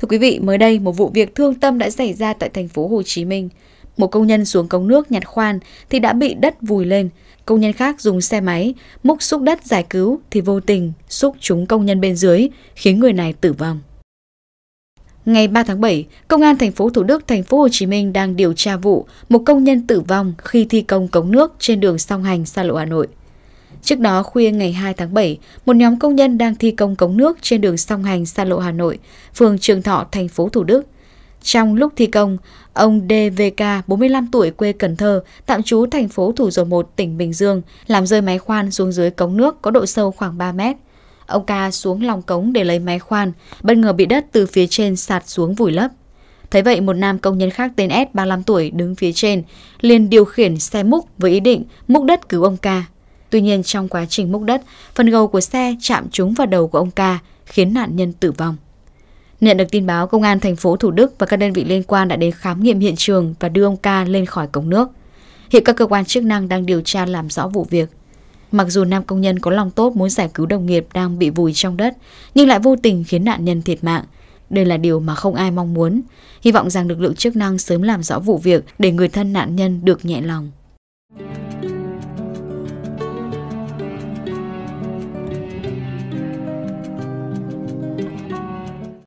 Thưa quý vị, mới đây một vụ việc thương tâm đã xảy ra tại thành phố Hồ Chí Minh. Một công nhân xuống cống nước nhặt khoan thì đã bị đất vùi lên. Công nhân khác dùng xe máy múc xúc đất giải cứu thì vô tình xúc trúng công nhân bên dưới, khiến người này tử vong. Ngày 3 tháng 7, Công an thành phố Thủ Đức, thành phố Hồ Chí Minh đang điều tra vụ một công nhân tử vong khi thi công cống nước trên đường song hành xa lộ Hà Nội. Trước đó khuya ngày 2 tháng 7, một nhóm công nhân đang thi công cống nước trên đường song hành xa lộ Hà Nội, phường Trường Thọ, thành phố Thủ Đức. Trong lúc thi công, ông DVK, 45 tuổi quê Cần Thơ, tạm trú thành phố Thủ Dầu Một, tỉnh Bình Dương, làm rơi máy khoan xuống dưới cống nước có độ sâu khoảng 3 mét. Ông ca xuống lòng cống để lấy máy khoan, bất ngờ bị đất từ phía trên sạt xuống vùi lấp. Thấy vậy, một nam công nhân khác tên S, 35 tuổi, đứng phía trên, liền điều khiển xe múc với ý định múc đất cứu ông ca. Tuy nhiên trong quá trình múc đất, phần gầu của xe chạm trúng vào đầu của ông ca, khiến nạn nhân tử vong. Nhận được tin báo, công an thành phố Thủ Đức và các đơn vị liên quan đã đến khám nghiệm hiện trường và đưa ông ca lên khỏi cống nước. Hiện các cơ quan chức năng đang điều tra làm rõ vụ việc. Mặc dù nam công nhân có lòng tốt muốn giải cứu đồng nghiệp đang bị vùi trong đất, nhưng lại vô tình khiến nạn nhân thiệt mạng. Đây là điều mà không ai mong muốn. Hy vọng rằng lực lượng chức năng sớm làm rõ vụ việc để người thân nạn nhân được nhẹ lòng.